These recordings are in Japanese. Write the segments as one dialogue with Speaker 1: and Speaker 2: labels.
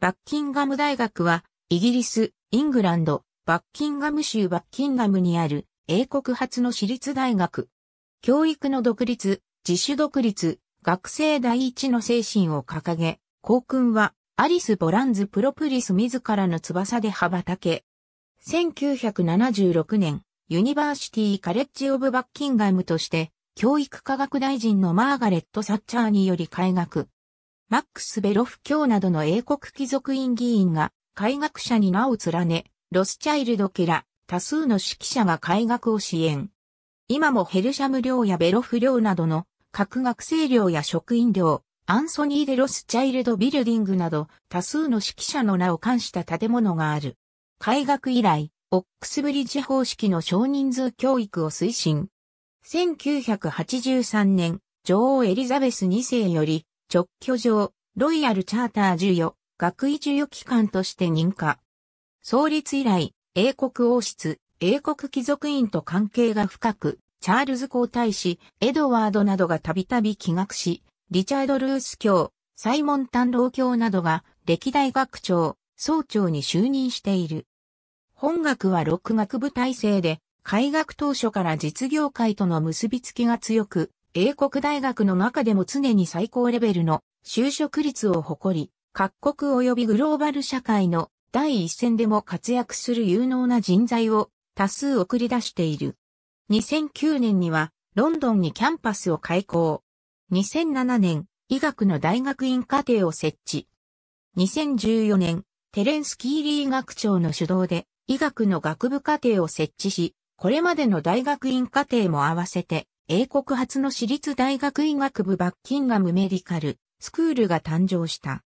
Speaker 1: バッキンガム大学は、イギリス、イングランド、バッキンガム州バッキンガムにある、英国初の私立大学。教育の独立、自主独立、学生第一の精神を掲げ、校訓は、アリス・ボランズ・プロプリス自らの翼で羽ばたけ。1976年、ユニバーシティ・カレッジ・オブ・バッキンガムとして、教育科学大臣のマーガレット・サッチャーにより開学。マックス・ベロフ卿などの英国貴族院議員が、開学者に名を連ね、ロスチャイルド家ら、多数の指揮者が開学を支援。今もヘルシャム領やベロフ領などの各学生寮や職員寮、アンソニー・デ・ロス・チャイルド・ビルディングなど多数の指揮者の名を冠した建物がある。開学以来、オックスブリッジ方式の少人数教育を推進。1983年、女王エリザベス2世より直居上、ロイヤルチャーター授与、学位授与機関として認可。創立以来、英国王室、英国貴族院と関係が深く、チャールズ皇太子、エドワードなどがたびたび帰学し、リチャード・ルース教、サイモン・タンロー教などが歴代学長、総長に就任している。本学は六学部体制で、開学当初から実業界との結びつきが強く、英国大学の中でも常に最高レベルの就職率を誇り、各国及びグローバル社会の第一線でも活躍する有能な人材を多数送り出している。2009年にはロンドンにキャンパスを開校。2007年、医学の大学院課程を設置。2014年、テレンス・キーリー学長の主導で医学の学部課程を設置し、これまでの大学院課程も合わせて英国初の私立大学医学部バッキンガムメディカルスクールが誕生した。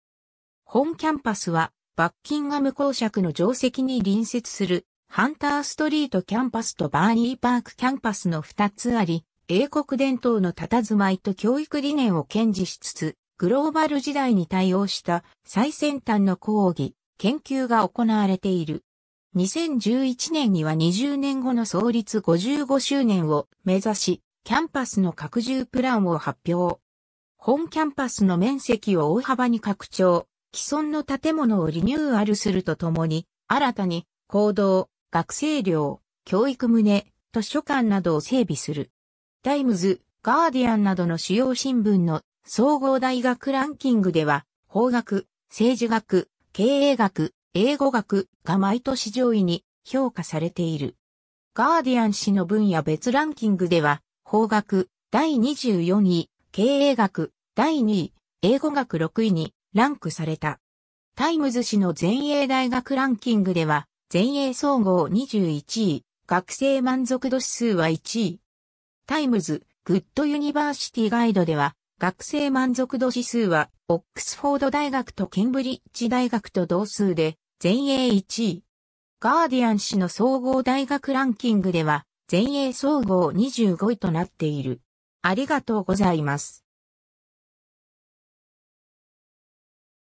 Speaker 1: 本キャンパスはバッキンガム公爵の定石に隣接するハンターストリートキャンパスとバーニーパークキャンパスの2つあり、英国伝統の佇まいと教育理念を堅持しつつ、グローバル時代に対応した最先端の講義、研究が行われている。2011年には20年後の創立55周年を目指し、キャンパスの拡充プランを発表。本キャンパスの面積を大幅に拡張、既存の建物をリニューアルするとともに、新たに、行動、学生寮、教育棟、図書館などを整備する。タイムズ、ガーディアンなどの主要新聞の総合大学ランキングでは、法学、政治学、経営学、英語学が毎年上位に評価されている。ガーディアン氏の分野別ランキングでは、法学、第24位、経営学、第2位、英語学6位にランクされた。タイムズ氏の全英大学ランキングでは、全英総合21位、学生満足度指数は1位。タイムズ、グッドユニバーシティガイドでは、学生満足度指数は、オックスフォード大学とケンブリッジ大学と同数で、全英1位。ガーディアン氏の総合大学ランキングでは、全英総合25位となっている。ありがとうございます。